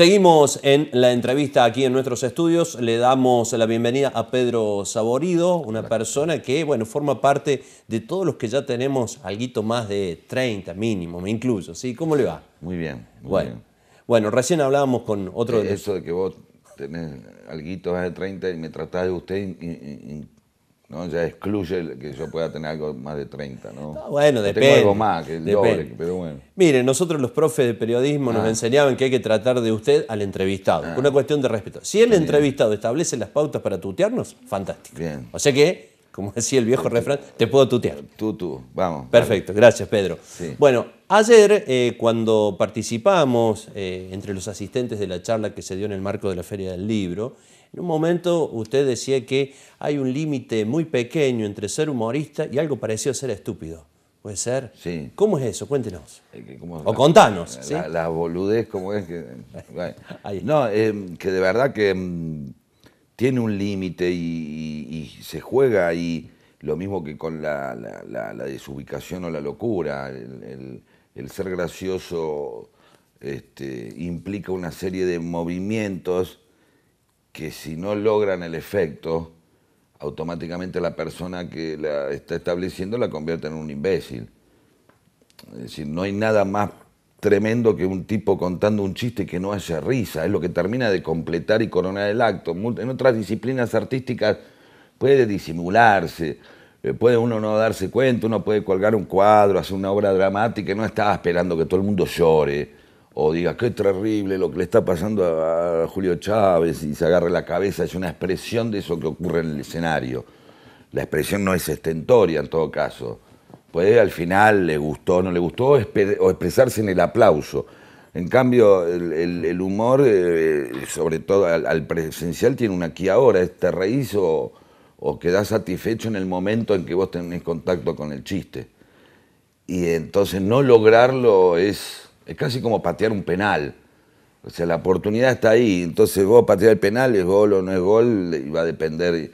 Seguimos en la entrevista aquí en nuestros estudios. Le damos la bienvenida a Pedro Saborido, una persona que, bueno, forma parte de todos los que ya tenemos algo más de 30 mínimo, me incluyo, ¿sí? ¿Cómo le va? Muy bien, muy bueno. bien. Bueno, recién hablábamos con otro de los... Eso de que vos tenés alguito más de 30 y me tratás de usted ¿no? Ya excluye que yo pueda tener algo más de 30, ¿no? Ah, bueno, depende. Tengo algo más, que el doble, pero bueno. Mire, nosotros los profes de periodismo nos ah. enseñaban que hay que tratar de usted al entrevistado, ah. una cuestión de respeto. Si el entrevistado establece las pautas para tutearnos, fantástico. Bien. O sea que, como decía el viejo refrán, te puedo tutear. Tú, tú, vamos. Perfecto, gracias Pedro. Bueno, ayer eh, cuando participamos eh, entre los asistentes de la charla que se dio en el marco de la Feria del Libro, en un momento usted decía que hay un límite muy pequeño entre ser humorista y algo parecido a ser estúpido. ¿Puede ser? Sí. ¿Cómo es eso? Cuéntenos. Eh, o contanos. La, boludez, como es que... No, em, que de verdad que em, tiene un límite y, se juega y lo mismo que con la, desubicación o la locura. El, ser gracioso este, implica una serie de movimientos que si no logran el efecto, automáticamente la persona que la está estableciendo la convierte en un imbécil. Es decir, no hay nada más tremendo que un tipo contando un chiste que no haya risa, es lo que termina de completar y coronar el acto. En otras disciplinas artísticas puede disimularse, eh, puede uno no darse cuenta, uno puede colgar un cuadro, hacer una obra dramática y no estaba esperando que todo el mundo llore o diga, qué terrible lo que le está pasando a Julio Chávez y se agarre la cabeza, es una expresión de eso que ocurre en el escenario. La expresión no es estentoria en todo caso. Puede al final le gustó, no le gustó, o expresarse en el aplauso. En cambio, el, humor, eh, sobre todo al, presencial, tiene una aquí ahora, es te o, o satisfecho en el momento en que vos tenés contacto con el chiste. Y entonces no lograrlo es es casi como patear un penal. O sea, la oportunidad está ahí. Entonces vos patear el penal, es gol o no es gol, y va a depender.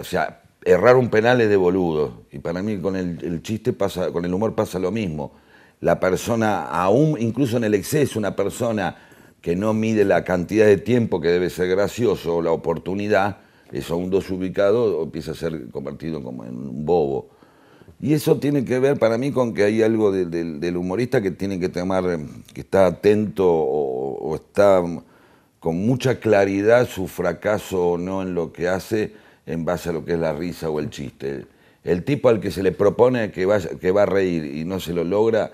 O sea, errar un penal es de boludo. Y para mí con el, chiste pasa, con el humor pasa lo mismo. La persona, aún incluso en el exceso, una persona que no mide la cantidad de tiempo que debe ser gracioso o la oportunidad, es a un dos ubicado, empieza a ser convertido como en un bobo. Y eso tiene que ver para mí con que hay algo del humorista que tiene que tomar, em, que está atento o, está em, con mucha claridad su fracaso o no en lo que hace en base a lo que es la risa o el chiste. El, tipo al que se le propone que, va a reír y no se lo logra,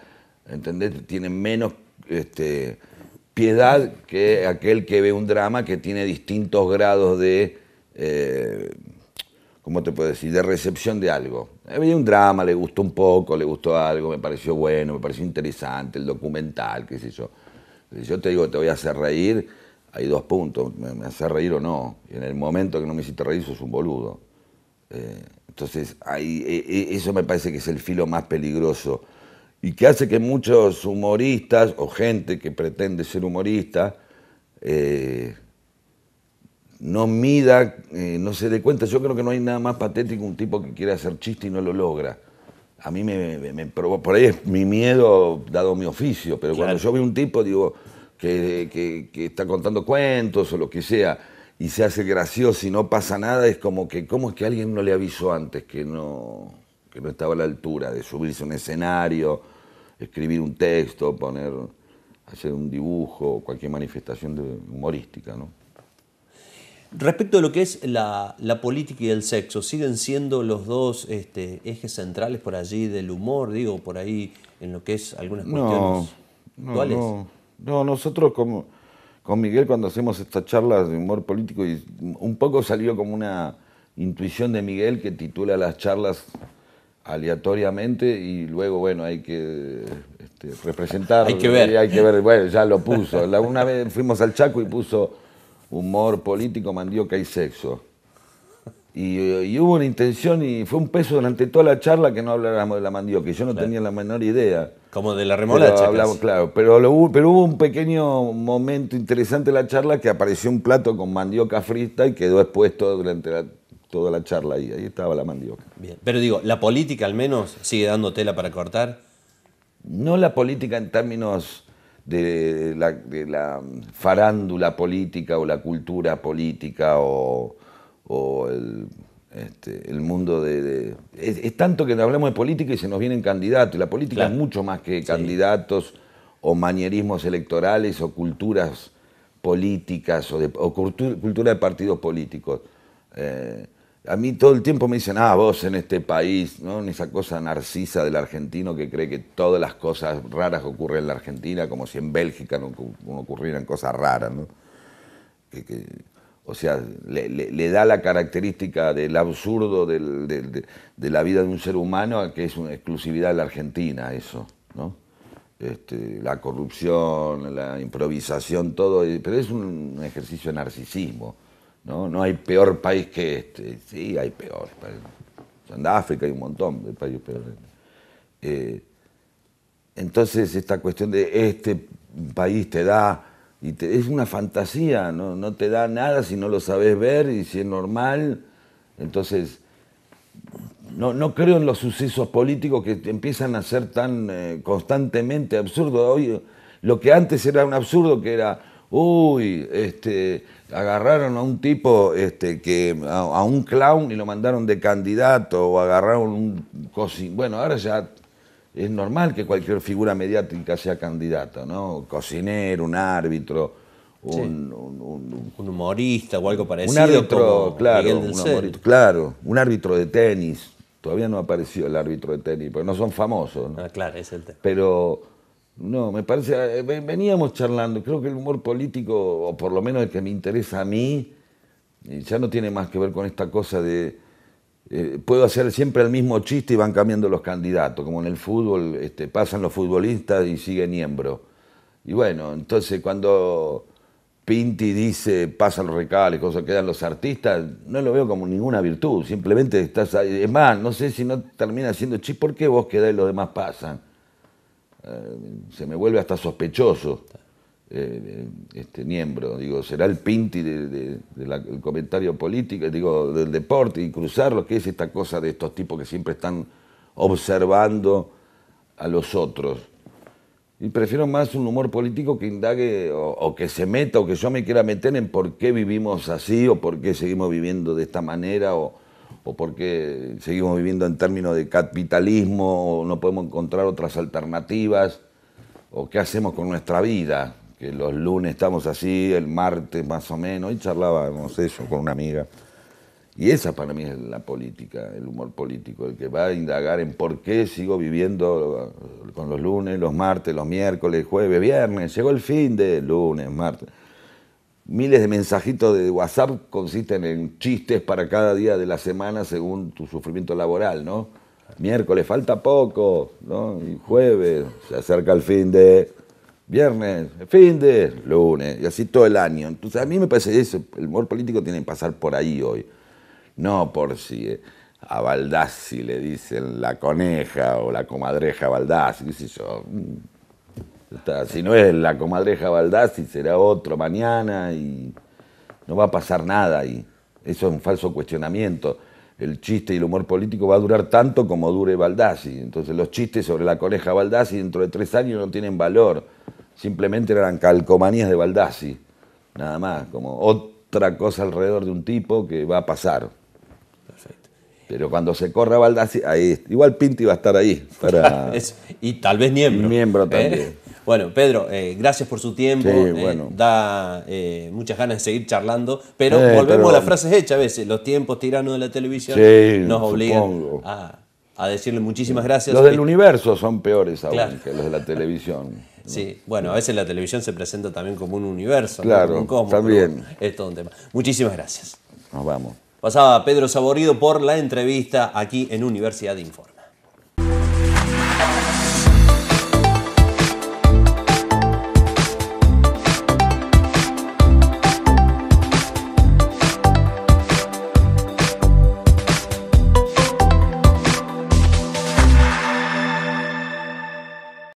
¿entendés? Tiene menos este, piedad que aquel que ve un drama que tiene distintos grados de, eh, ¿cómo te puedo decir?, de recepción de algo. Había un drama, le gustó un poco, le gustó algo, me pareció bueno, me pareció interesante, el documental, qué sé yo. Si yo te digo, te voy a hacer reír, hay dos puntos, me, hace reír o no. Y en el momento que no me hiciste reír, sos un boludo. Eh, entonces, e, e, eso me parece que es el filo más peligroso y que hace que muchos humoristas o gente que pretende ser humorista eh, no mida, eh, no se dé cuenta. Yo creo que no hay nada más patético un tipo que quiere hacer chiste y no lo logra. A mí me, me, por ahí es mi miedo dado mi oficio, pero cuando yo veo un tipo, digo, que, está contando cuentos o lo que sea, y se hace gracioso y no pasa nada, es como que, ¿cómo es que alguien no le avisó antes que no, que no estaba a la altura de subirse a un escenario, escribir un texto, poner, hacer un dibujo, cualquier manifestación humorística, ¿no? Respecto a lo que es la, la, política y el sexo, siguen siendo los dos este, ejes centrales por allí del humor, digo, por ahí en lo que es algunas cuestiones no, No, nosotros como, con Miguel cuando hacemos estas charlas de humor político, y un poco salió como una intuición de Miguel que titula las charlas aleatoriamente y luego, bueno, hay que este, representar. hay que ver. Hay que ver, bueno, ya lo puso. una vez fuimos al Chaco y puso humor político, mandioca y sexo. Y, hubo una intención y fue un peso durante toda la charla que no habláramos de la mandioca, yo no tenía la menor idea. Como de la remolacha. hablamos, claro, pero, hubo un pequeño momento interesante en la charla que apareció un plato con mandioca frita y quedó expuesto durante toda la charla y ahí estaba la mandioca. Bien, pero digo, ¿la política al menos sigue dando tela para cortar? No la política en términos de la, farándula política o la cultura política o, este, el, mundo de... es, tanto que hablamos de política y se nos vienen candidatos. La política es mucho más que candidatos o manierismos electorales o culturas políticas o, de, cultura de partidos políticos. Eh, a mí todo el tiempo me dicen, ah, vos en este país, ¿no? En esa cosa narcisa del argentino que cree que todas las cosas raras ocurren en la Argentina, como si en Bélgica no, ocurrieran cosas raras, ¿no? o sea, le, da la característica del absurdo de, la vida de un ser humano a que es una exclusividad de la Argentina, eso, ¿no? Este, la corrupción, la improvisación, todo, pero es un ejercicio de narcisismo no, hay peor país que este. Sí, hay peor, En África hay un montón de países peores. Eh, entonces, esta cuestión de este país te da, y es una fantasía, ¿no? te da nada si no lo sabes ver y si es normal. Entonces, no, creo en los sucesos políticos que empiezan a ser tan eh, constantemente absurdo Hoy, lo que antes era un absurdo, que era uy, este, agarraron a un tipo, este, que, a, un clown y lo mandaron de candidato, o agarraron un cocinero. Bueno, ahora ya es normal que cualquier figura mediática sea candidato, ¿no? Cocinero, un árbitro. Un, humorista o algo parecido. Un árbitro, claro, claro, un árbitro de tenis. Todavía no apareció el árbitro de tenis, porque no son famosos. ¿no? Ah, claro, es el tema. Pero no, me parece, eh, veníamos charlando, creo que el humor político, o por lo menos el que me interesa a mí, ya no tiene más que ver con esta cosa de, eh, puedo hacer siempre el mismo chiste y van cambiando los candidatos, como en el fútbol, este, pasan los futbolistas y sigue Niembro. Y bueno, entonces cuando Pinti dice, pasan los recales, cosas quedan los artistas, no lo veo como ninguna virtud, simplemente estás ahí. Es más, no sé si no termina siendo chiste, ¿por qué vos quedás y los demás pasan? Eh, se me vuelve hasta sospechoso. Eh, este miembro, digo, será el Pinti del comentario político, digo, del deporte y cruzar lo que es esta cosa de estos tipos que siempre están observando a los otros. Y prefiero más un humor político que indague o, o, que se meta o que yo me quiera meter en por qué vivimos así o por qué seguimos viviendo de esta manera o, o porque seguimos viviendo en términos de capitalismo, o no podemos encontrar otras alternativas, o qué hacemos con nuestra vida, que los lunes estamos así, el martes más o menos, y charlábamos eso con una amiga. Y esa para mí es la política, el humor político, el que va a indagar en por qué sigo viviendo con los lunes, los martes, los miércoles, jueves, viernes, llegó el fin de lunes, martes miles de mensajitos de WhatsApp consisten en chistes para cada día de la semana según tu sufrimiento laboral, ¿no? Miércoles, falta poco, ¿no? Y jueves, se acerca el fin de. Viernes, fin de. Lunes, y así todo el año. Entonces, a mí me parece eso, el humor político tiene que pasar por ahí hoy. No por si. Eh, a Baldassi le dicen la coneja o la comadreja Baldassi, qué sé yo si no es la comadreja Baldassi, será otro mañana y no va a pasar nada. Y eso es un falso cuestionamiento. El chiste y el humor político va a durar tanto como dure Baldassi. Entonces los chistes sobre la coneja Baldassi dentro de tres años no tienen valor. Simplemente eran calcomanías de Baldassi. Nada más, como otra cosa alrededor de un tipo que va a pasar. Pero cuando se corra Baldassi, ahí, igual Pinti va a estar ahí. Para... y tal vez miembro. miembro ¿Eh? también. Bueno, Pedro, eh, gracias por su tiempo. Eh, da eh, muchas ganas de seguir charlando, pero volvemos a las frases hechas a veces. Los tiempos tiranos de la televisión nos obligan a, decirle muchísimas gracias. Los del universo son peores aún que los de la televisión. Sí, bueno, a veces la televisión se presenta también como un universo, claro, También. Es todo un tema. Muchísimas gracias. Nos vamos. Pasaba Pedro Saborido por la entrevista aquí en Universidad de Informa.